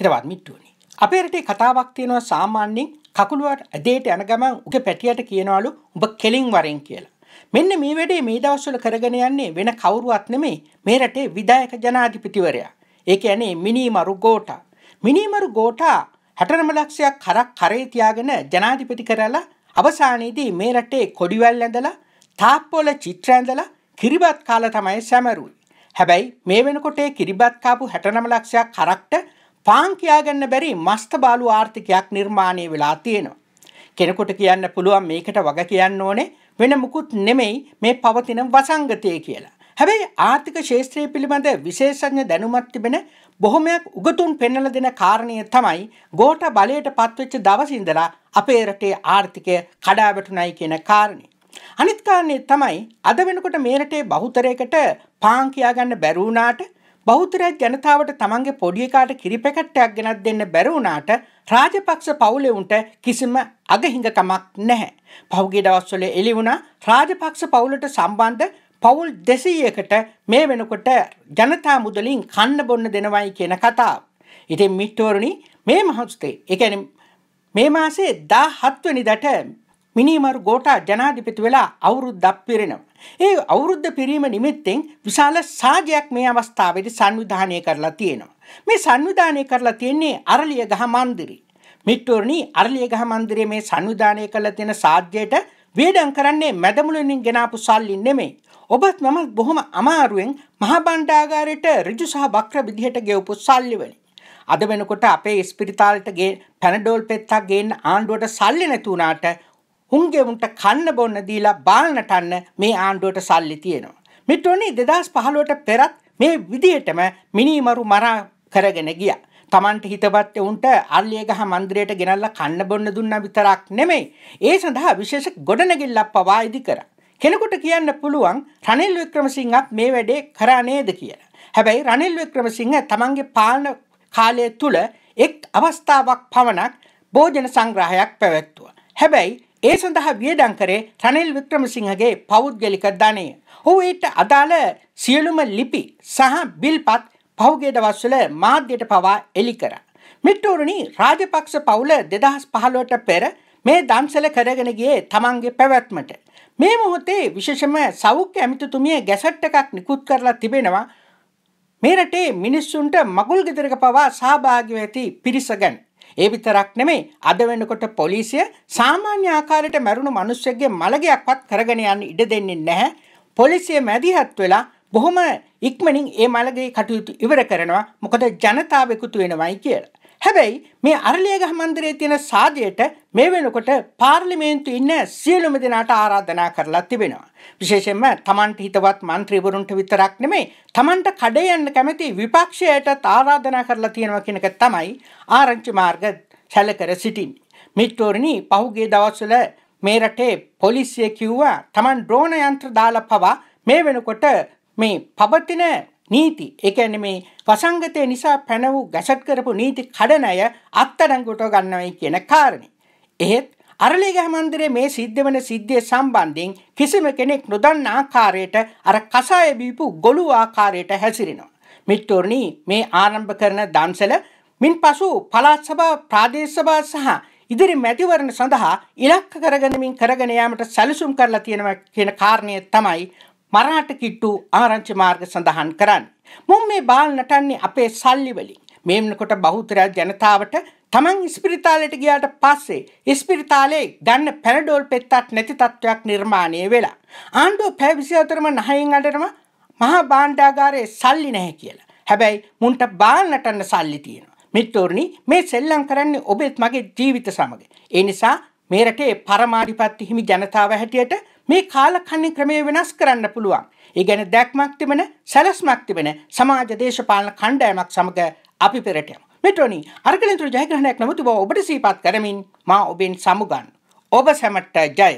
හිරවත් මිට්ටුවනි. අපේ රටේ කතාවක් තියෙනවා සාමාන්‍යයෙන් කකුළුවට ඇදේට යන ගමන් උක පැටියට කියනවලු උඹ කෙලින් වරෙන් කියලා. මෙන්න මේ වැඩේ මේ දවස්වල කරගෙන යන්නේ වෙන කවුරුවත් නෙමෙයි මේ රටේ විධායක ජනාධිපතිවරයා. ඒ කියන්නේ මිනිමරු ගෝඨා. මිනිමරු ගෝඨා 69 ලක්ෂයක් කරක් කරේ තියාගෙන ජනාධිපති කරලා අවසානයේදී මේ රටේ කොඩිවැල් ඇඳලා තාප්පවල චිත්‍ර ඇඳලා කිරිබත් කාලා තමයි සැමරුවේ. හැබැයි මේ වෙනකොට ඒ කිරිබත් කාපු 69 ලක්ෂයක් කරක්ට පාන් කියාගන්න බැරි මස්ත බාලු ආර්ථිකයක් නිර්මාණය වෙලා තියෙනවා. කෙනෙකුට කියන්න පුළුවන් මේකට වග කියන්න ඕනේ වෙන මුකුත් නෙමෙයි මේ පවතින වසංගතය කියලා. හැබැයි ආර්ථික ශේත්‍රය පිළිබඳ විශේෂඥ දැනුමක් තිබෙන බොහොමයක් උගතුන් පෙන්වලා දෙන කාරණය තමයි ගෝඨ බලයට පත්වෙච්ච දවස් ඉඳලා අපේ රටේ ආර්ථිකය කඩාවැටුණයි කියන කාරණය. අනිත් කාරණේ තමයි අද වෙනකොට මේ රටේ බහුතරයකට පාන් කියාගන්න බැරි වුණාට බෞතරයක් ජනතාවට තමන්ගේ පොඩියකාට කිරිපැකට්ටයක් ගෙනත් දෙන්න බැරවුණාට රාජපක්ෂ පවුලෙවුන්ට කිසිම අගහිඟකමක් නැහැ. පහුගේ දවස්වල එලිවුණා රාජපක්ෂ පවුලට සම්බන්ධ පවුල් දෙසීයකට මේ වෙනකොට ජනතා මුදලින් කන්න බොන්න දෙනවයි කියන කතාව. ඉතින් මිට්ටෝරුණි මේ මහත්ස්තේ එකන මේ මාසේ දා හත්වනිදට මිනීමරු ගෝටා ජනාධිපති වෙලා අවුරුද්දක් පිරෙනවා. ඒ අවුරුද්ද පිරීම නිමිත්තෙන් විශාල සාජයක් මේ අවස්ථාවේදී සංවිධානය කරලා තියෙනවා. මේ සංවිධානය කරලා තියෙන්නේ අරලිය ගහ මන්දිරි. මිට්ටෝරණි අරලිය ගහ මන්දිරයේ මේ සංවිධානය කරලා තියෙන සාජ්‍යයට වේදම් කරන්නේ මැදමුළුවෙන් ගෙනාපු සල්ලි නෙමෙයි. ඔබත් මමත් බොහොම අමාරුවෙන් මහා බණ්ඩාගාරයට ඍජු සහ වක්‍ර විදිහට ගෙවපු සල්ලි වලින්. අද වෙනකොට අපේ ස්පිරිතාලට ගේ පැනඩෝල් පෙත්තක් ගේන්න ආණ්ඩුවට සල්ලි නැතුණාට උන්ගේ උන්ට කන්න බොන්න දීලා බාලනටන්න මේ ආණ්ඩුවට සල්ලි තියෙනවා. මිටෝනි දෙදස් පහලුවට පෙරත් මේ විදිහටම මිනිමරු මරා කරගෙන ගිය. තමන්ට හිතබත් උන්ට අල්ලියගහ මන්ද්‍රයට ගෙනල්ලා කන්න බොන්න දුන්න විතරක් නෙමෙයි. ඒ සඳහා විශේෂ ගොඩනැගිල්ලක් පවා ඉදි කර. කෙනෙකුට කියන්න පුළුවන් රනිල් වික්‍රමසිංහත් මේ වැඩේ කරා නේද කියලා. හැබැයි රනිල් වික්‍රමසිංහ තමන්ගේ පාලන කාලය තුල එක් අවස්ථාවක් පමණක් භෝජන සංග්‍රහයක් පැවැත්තුවා. හැබැයි ඒ සඳහා වියදම් කරේ රනිල් වික්‍රමසිංහගේ පෞද්ගලික ධනය. ඔහු ඊට අදාළ සියලුම ලිපි සහ බිල්පත් පහුගිය දවස්වල මාධ්‍යයට පවා එලි කරා. මිට්ටෝරුණි රාජපක්ෂ පවුල 2015ට පෙර මේ දන්සල කරගෙන ගියේ තමන්ගේ පැවැත්මට. මේ මොහොතේ විශේෂම සෞඛ්‍ය ඇමතිතුමිය ගැසට් එකක් නිකුත් කරලා තිබෙනවා. මේ රටේ මිනිස්සුන්ට මගුල් ගෙදරක පවා සහභාගී වෙති පිරිස ගැන. ඒ විතරක් නෙමෙයි අද වෙනකොට පොලිසිය සාමාන්‍ය ආකාරයට මැරුණු මිනිස්සෙක්ගේ මළගයක්වත් කරගෙන යන්න ඉඩ දෙන්නේ නැහැ. පොලිසිය මැදිහත් වෙලා බොහොම ඉක්මනින් ඒ මළගේ කටයුතු ඉවර කරනවා. මොකද ජනතාව එකතු වෙනවයි කියලා. හැබැයි මේ අරලියගහ මන්දිරයේ තියෙන සාදයට මේ වෙනකොට පාර්ලිමේන්තු ඉන්න සියලුම දෙනාට ආරාධනා කරලා තිබෙනවා. විශේෂයෙන්ම තමන්ට හිතවත් മന്ത്രിවරුන්ට විතරක් නෙමෙයි තමන්ට කඩේ යන්න කැමති විපක්ෂයටත් ආරාධනා කරලා තියෙනවා කියන එක තමයි ආරංචි මාර්ග සැලකර සිටින්නේ. මිත්‍රෝරණි පහුගිය දවස්වල මේ රටේ පොලිසිය කිව්වා තමන් ඩ්‍රෝන යන්ත්‍ර දාලා පවා මේ වෙනකොට මේ පවතින නීති එකන මේ වසංගතය නිසා පැන වූ ගැසට් කරපු නීති කඩනය අත්තරංගුට ගන්නවයි කියන කාරණය. එහෙත් අරලේගහමන්දරේ මේ සිද්ධ වන සිද්ධිය සම්බන්ධයෙන් කිසිම කෙනෙක් නොදන්න ආකාරයට අර කසාය බීපු ගොළු ආකාරයට හැසිරෙනවා. මිත්තෝරණී මේ ආරම්භ කරන දන්සල මින් පසු පළාත් සභා ප්‍රාදේශ සභා සහ ඉදිරි මැතිවරණ සඳහා ඉලක්ක කරගෙනමින් කරගෙන යාමට සැලසුම් කරලා තියෙනවා කියන කාරණය තමයි මරාට කිට්ටු ආරංචි මාර්ග සඳහන් කරන්න. මුම් මේ බාල් නටන්නේ අපේ සල්ලි වලින්. මේ වෙනකොට බහුතරයක් ජනතාවට තමන් ඉස්පිරිතාලයට ගියාට පස්සේ ඉස්පිරිතාලේ ගන්න පැනඩෝල් පෙත්තක් නැති තත්ත්වයක් නිර්මාණය වෙලා. ආණ්ඩුව පැය 24ම නහයෙන් අඬනවා මහා භාණ්ඩාගාරයේ සල්ලි නැහැ කියලා. හැබැයි මුන්ට බාල් නටන්න සල්ලි තියෙනවා. මිත්‍රෝනි මේ සෙල්ලම් කරන්නේ ඔබෙත් මගේ ජීවිත සමග. ඒ නිසා මේ රටේ පරමාධිපත්‍ය හිමි ජනතාව හැටියට මේ කාලකන්ණි ක්‍රමය වෙනස් කරන්න පුළුවන්. ඒ ගැන දැක්මක් තිබෙන, සැලැස්මක් තිබෙන සමාජ දේශපාලන කණ්ඩායමක් සමග අපි පෙරට යමු. මෙට්‍රොනි අර්ගලෙන්තුරු ජයග්‍රහණයක් නමුතු ඔබ ඔබට සීපත් කරමින් මා ඔබෙන් සමුගන්. ඔබ සැමට ජය.